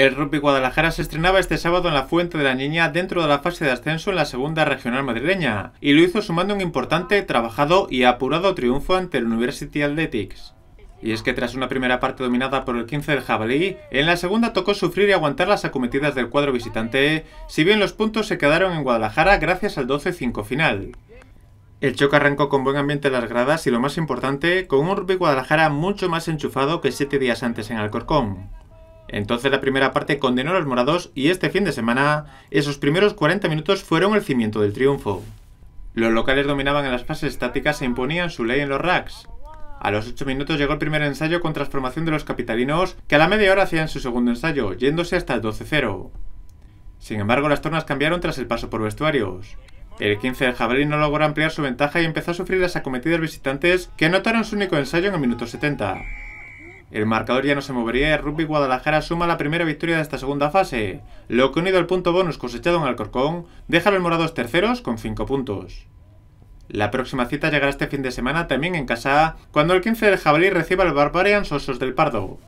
El Rugby Guadalajara se estrenaba este sábado en la Fuente de la Niña dentro de la fase de ascenso en la segunda regional madrileña y lo hizo sumando un importante, trabajado y apurado triunfo ante el University Athletics. Y es que tras una primera parte dominada por el 15 del jabalí, en la segunda tocó sufrir y aguantar las acometidas del cuadro visitante, si bien los puntos se quedaron en Guadalajara gracias al 12-5 final. El choque arrancó con buen ambiente en las gradas y lo más importante, con un Rugby Guadalajara mucho más enchufado que siete días antes en Alcorcón. Entonces la primera parte condenó a los morados y este fin de semana esos primeros 40 minutos fueron el cimiento del triunfo. Los locales dominaban en las fases estáticas e imponían su ley en los racks. A los 8 minutos llegó el primer ensayo con transformación de los capitalinos, que a la media hora hacían su segundo ensayo, yéndose hasta el 12-0. Sin embargo, las tornas cambiaron tras el paso por vestuarios. El 15 de jabalí no logró ampliar su ventaja y empezó a sufrir las acometidas visitantes que anotaron su único ensayo en el minuto 70. El marcador ya no se movería y Rugby Guadalajara suma la primera victoria de esta segunda fase. Lo que unido al punto bonus cosechado en Alcorcón deja a los morados terceros con 5 puntos. La próxima cita llegará este fin de semana también en casa, cuando el 15 del Jabalí reciba al Barbarian Osos del Pardo.